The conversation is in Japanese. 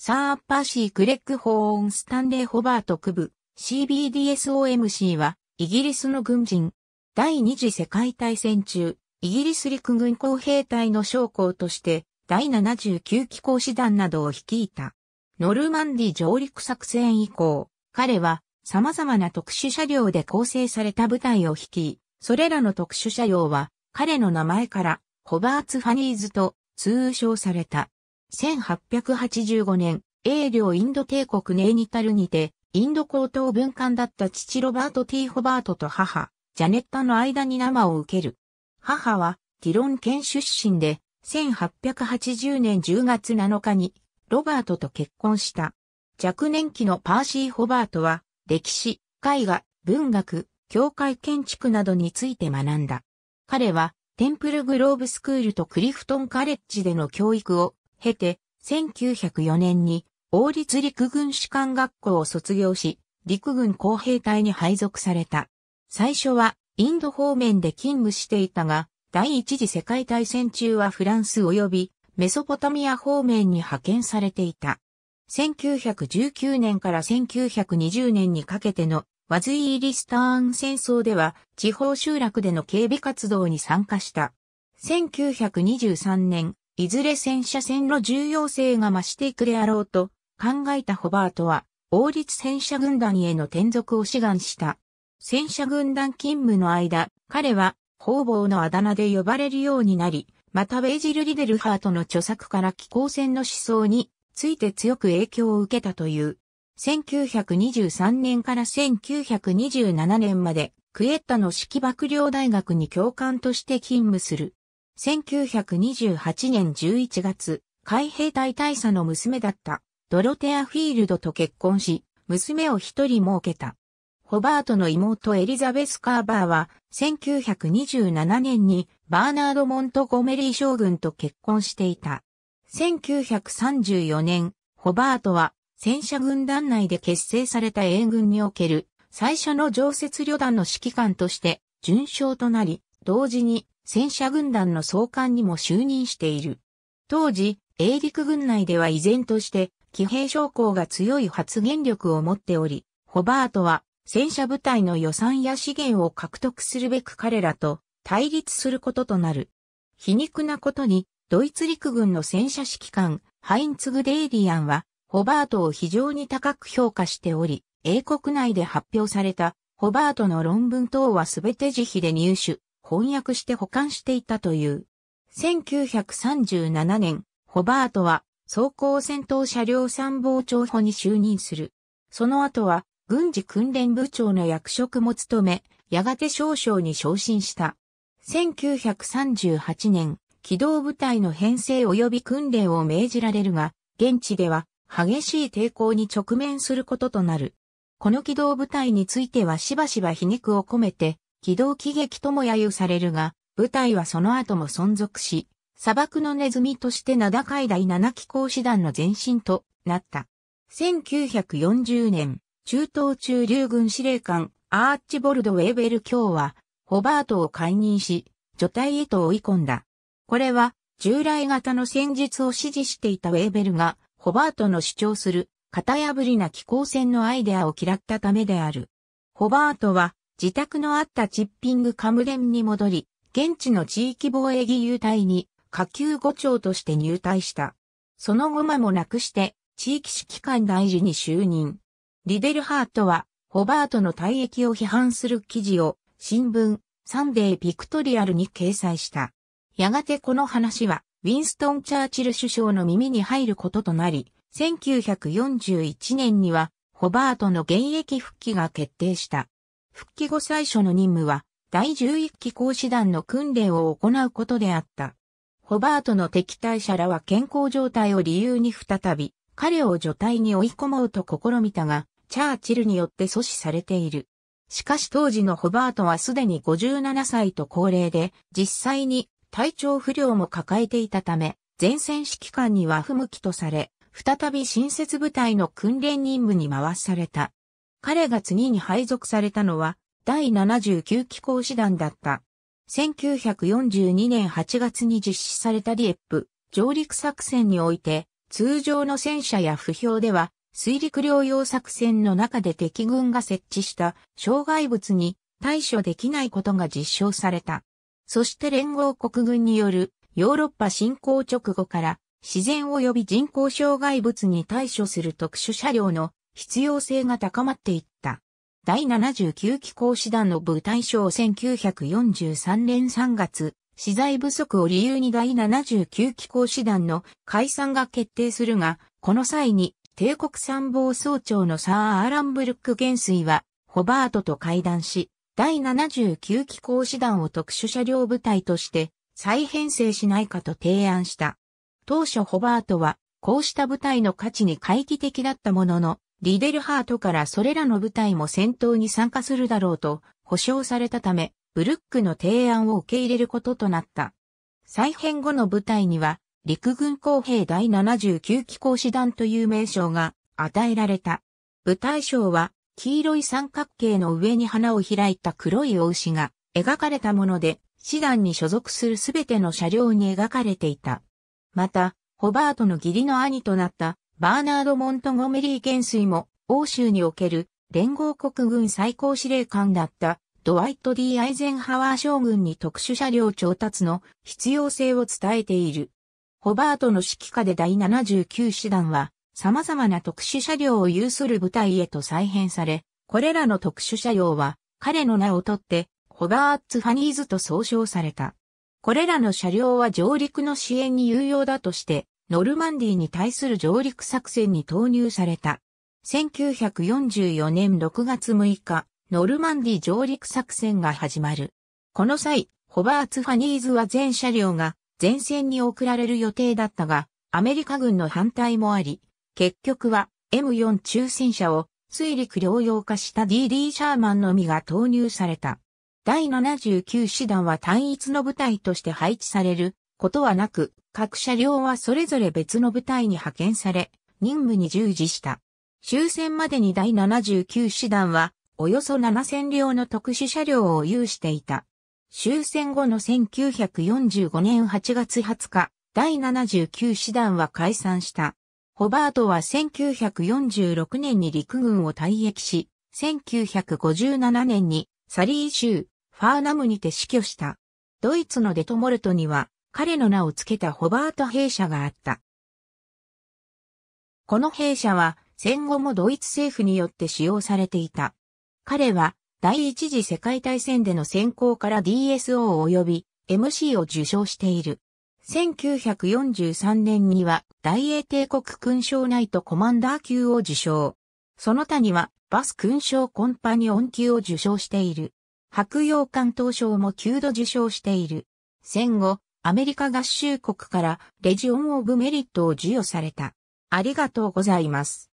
サー・パーシー・クレッグ・ホーン・スタンレー・ホバート区部 CBDSOMC はイギリスの軍人。第二次世界大戦中、イギリス陸軍工兵隊の将校として第79機構師団などを率いた。ノルマンディ上陸作戦以降、彼は様々な特殊車両で構成された部隊を率い、それらの特殊車両は彼の名前からホバーツ・ファニーズと通称された。1885年、英領インド帝国ネイニタルにて、インド高等文官だった父ロバート・ T・ ホバートと母、ジャネッタの間に生を受ける。母は、ティロン県出身で、1880年10月7日に、ロバートと結婚した。若年期のパーシー・ホバートは、歴史、絵画、文学、教会建築などについて学んだ。彼は、テンプルグローブスクールとクリフトンカレッジでの教育を経て、1904年に王立陸軍士官学校を卒業し、陸軍工兵隊に配属された。最初はインド方面で勤務していたが、第一次世界大戦中はフランス及びメソポタミア方面に派遣されていた。1919年から1920年にかけてのワズイーリスターン戦争では地方集落での警備活動に参加した。1923年、いずれ戦車戦の重要性が増していくであろうと考えたホバートは、王立戦車軍団への転属を志願した。戦車軍団勤務の間、彼は、方々のあだ名で呼ばれるようになり、またベイジル・リデルハートの著作から気候戦の思想について強く影響を受けたという。1923年から1927年まで、クエッタの式幕僚大学に教官として勤務する。1928年11月、海兵隊大佐の娘だったドロテア・フィールドと結婚し、娘を一人設けた。ホバートの妹エリザベス・カーバーは、1927年にバーナード・モントゴメリー将軍と結婚していた。1934年、ホバートは戦車軍団内で結成された英軍における最初の常設旅団の指揮官として巡将となり、同時に戦車軍団の総監にも就任している。当時、英陸軍内では依然として、騎兵将校が強い発言力を持っており、ホバートは戦車部隊の予算や資源を獲得するべく彼らと対立することとなる。皮肉なことに、ドイツ陸軍の戦車指揮官、ハインツグ・デイリアンは、ホバートを非常に高く評価しており、英国内で発表された、ホバートの論文等は全て自費で入手、翻訳して保管していたという。1937年、ホバートは装甲戦闘車両参謀長補に就任する。その後は軍事訓練部長の役職も務め、やがて少将に昇進した。1938年、機動部隊の編成及び訓練を命じられるが、現地では激しい抵抗に直面することとなる。この機動部隊についてはしばしば皮肉を込めて、機動喜劇とも揶揄されるが、舞台はその後も存続し、砂漠のネズミとして名高い第7機構師団の前身となった。1940年、中東中流軍司令官アーチボルド・ウェーベル卿は、ホバートを解任し、除隊へと追い込んだ。これは、従来型の戦術を支持していたウェーベルが、ホバートの主張する、型破りな気候戦のアイデアを嫌ったためである。ホバートは、自宅のあったチッピングカムレンに戻り、現地の地域防衛義勇隊に下級伍長として入隊した。その後間もなくして、地域指揮官大臣に就任。リデルハートは、ホバートの退役を批判する記事を、新聞、サンデーピクトリアルに掲載した。やがてこの話は、ウィンストン・チャーチル首相の耳に入ることとなり、1941年には、ホバートの現役復帰が決定した。復帰後最初の任務は、第11期講師団の訓練を行うことであった。ホバートの敵対者らは健康状態を理由に再び、彼を除隊に追い込もうと試みたが、チャーチルによって阻止されている。しかし当時のホバートはすでに57歳と高齢で、実際に体調不良も抱えていたため、前線指揮官には不向きとされ、再び新設部隊の訓練任務に回された。彼が次に配属されたのは、第79機構師団だった。1942年8月に実施されたディエップ上陸作戦において、通常の戦車や不評では、水陸両用作戦の中で敵軍が設置した障害物に対処できないことが実証された。そして連合国軍によるヨーロッパ侵攻直後から自然及び人工障害物に対処する特殊車両の必要性が高まっていった。第79機構師団の部隊賞1943年3月、資材不足を理由に第79機構師団の解散が決定するが、この際に帝国参謀総長のサー・アーランブルック元帥は、ホバートと会談し、第79機構師団を特殊車両部隊として再編成しないかと提案した。当初ホバートは、こうした部隊の価値に懐疑的だったものの、リデルハートからそれらの部隊も戦闘に参加するだろうと保証されたため、ブルックの提案を受け入れることとなった。再編後の部隊には、陸軍工兵第79機構師団という名称が与えられた。部隊章は、黄色い三角形の上に花を開いた黒いお牛が描かれたもので、師団に所属するすべての車両に描かれていた。また、ホバートの義理の兄となったバーナード・モントゴメリー元帥も、欧州における連合国軍最高司令官だったドワイト・ D・ アイゼンハワー将軍に特殊車両調達の必要性を伝えている。ホバートの指揮下で第79師団は様々な特殊車両を有する部隊へと再編され、これらの特殊車両は彼の名をとってホバーツ・ファニーズと総称された。これらの車両は上陸の支援に有用だとしてノルマンディに対する上陸作戦に投入された。1944年6月6日、ノルマンディ上陸作戦が始まる。この際、ホバーツ・ファニーズは全車両が前線に送られる予定だったが、アメリカ軍の反対もあり、結局は M4 中戦車を水陸両用化した DD シャーマンのみが投入された。第79師団は単一の部隊として配置されることはなく、各車両はそれぞれ別の部隊に派遣され、任務に従事した。終戦までに第79師団は、およそ7000両の特殊車両を有していた。終戦後の1945年8月20日、第79師団は解散した。ホバートは1946年に陸軍を退役し、1957年にサリー州ファーナムにて死去した。ドイツのデトモルトには彼の名を付けたホバート兵舎があった。この兵舎は戦後もドイツ政府によって使用されていた。彼は第一次世界大戦での選考から DSO 及び MC を受賞している。1943年には大英帝国勲章ナイトコマンダー級を受賞。その他にはバス勲章コンパニオン級を受賞している。白洋艦東賞も9度受賞している。戦後、アメリカ合衆国からレジオン・オブ・メリットを授与された。ありがとうございます。